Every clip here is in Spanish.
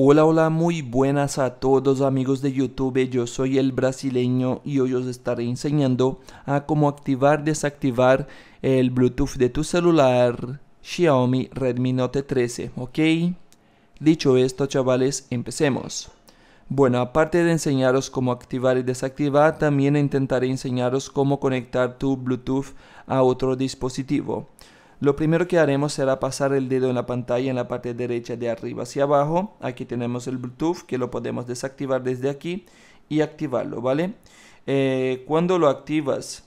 Hola, hola, muy buenas a todos amigos de YouTube, yo soy el brasileño y hoy os estaré enseñando a cómo activar, desactivar el Bluetooth de tu celular Xiaomi Redmi Note 13, ¿ok? Dicho esto chavales, empecemos. Bueno, aparte de enseñaros cómo activar y desactivar, también intentaré enseñaros cómo conectar tu Bluetooth a otro dispositivo. Lo primero que haremos será pasar el dedo en la pantalla en la parte derecha de arriba hacia abajo. Aquí tenemos el Bluetooth que lo podemos desactivar desde aquí y activarlo, ¿vale? Eh, cuando lo activas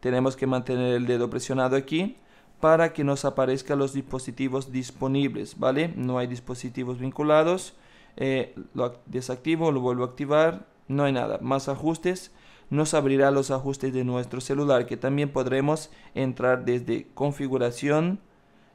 tenemos que mantener el dedo presionado aquí para que nos aparezcan los dispositivos disponibles, ¿vale? No hay dispositivos vinculados. Eh, lo desactivo, lo vuelvo a activar, no hay nada. Más ajustes nos abrirá los ajustes de nuestro celular que también podremos entrar desde configuración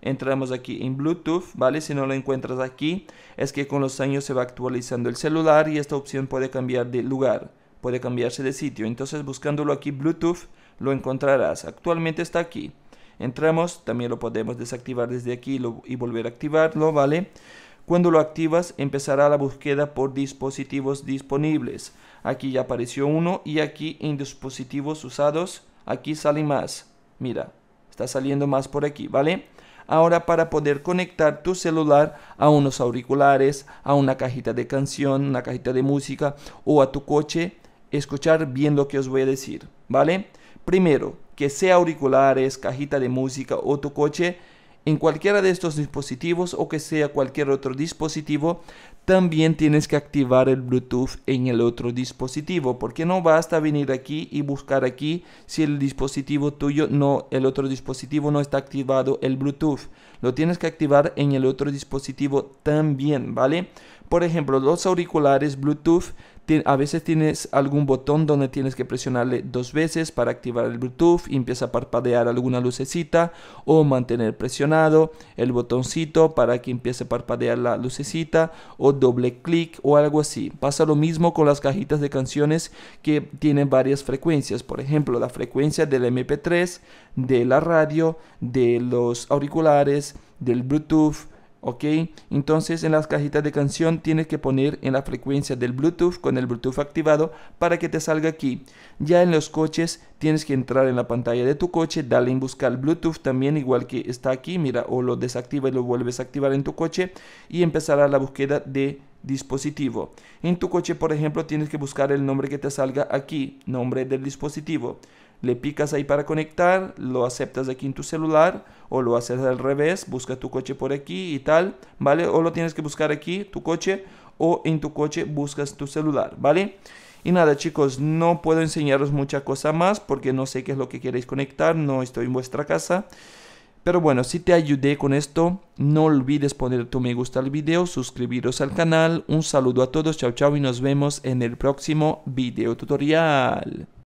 entramos aquí en Bluetooth, ¿vale? Si no lo encuentras aquí, es que con los años se va actualizando el celular y esta opción puede cambiar de lugar, puede cambiarse de sitio. Entonces buscándolo aquí Bluetooth lo encontrarás. Actualmente está aquí. Entramos, también lo podemos desactivar desde aquí y volver a activarlo, ¿vale? Cuando lo activas empezará la búsqueda por dispositivos disponibles. Aquí ya apareció uno y aquí en dispositivos usados, aquí sale más. Mira, está saliendo más por aquí, ¿vale? Ahora para poder conectar tu celular a unos auriculares, a una cajita de canción, una cajita de música o a tu coche, escuchar bien lo que os voy a decir, ¿vale? Primero, que sea auriculares, cajita de música o tu coche, en cualquiera de estos dispositivos o que sea cualquier otro dispositivo, también tienes que activar el Bluetooth en el otro dispositivo, porque no basta venir aquí y buscar aquí si el dispositivo tuyo no, el otro dispositivo no está activado el Bluetooth. Lo tienes que activar en el otro dispositivo también, ¿vale? Por ejemplo, los auriculares Bluetooth a veces tienes algún botón donde tienes que presionarle dos veces para activar el Bluetooth y empieza a parpadear alguna lucecita o mantener presionado el botoncito para que empiece a parpadear la lucecita o doble clic o algo así. Pasa lo mismo con las cajitas de canciones que tienen varias frecuencias, por ejemplo la frecuencia del MP3, de la radio, de los auriculares, del Bluetooth ¿ok? Entonces en las cajitas de canción tienes que poner en la frecuencia del Bluetooth con el Bluetooth activado para que te salga aquí. Ya en los coches tienes que entrar en la pantalla de tu coche, darle en buscar Bluetooth también igual que está aquí, mira, o lo desactiva y lo vuelves a activar en tu coche y empezará la búsqueda de dispositivo. En tu coche, por ejemplo, tienes que buscar el nombre que te salga aquí, nombre del dispositivo le picas ahí para conectar, lo aceptas aquí en tu celular o lo haces al revés, busca tu coche por aquí y tal, ¿vale? O lo tienes que buscar aquí, tu coche, o en tu coche buscas tu celular, ¿vale? Y nada chicos, no puedo enseñaros mucha cosa más porque no sé qué es lo que queréis conectar, no estoy en vuestra casa. Pero bueno, si te ayudé con esto, no olvides poner tu me gusta al video, suscribiros al canal, un saludo a todos, chao chao y nos vemos en el próximo video tutorial.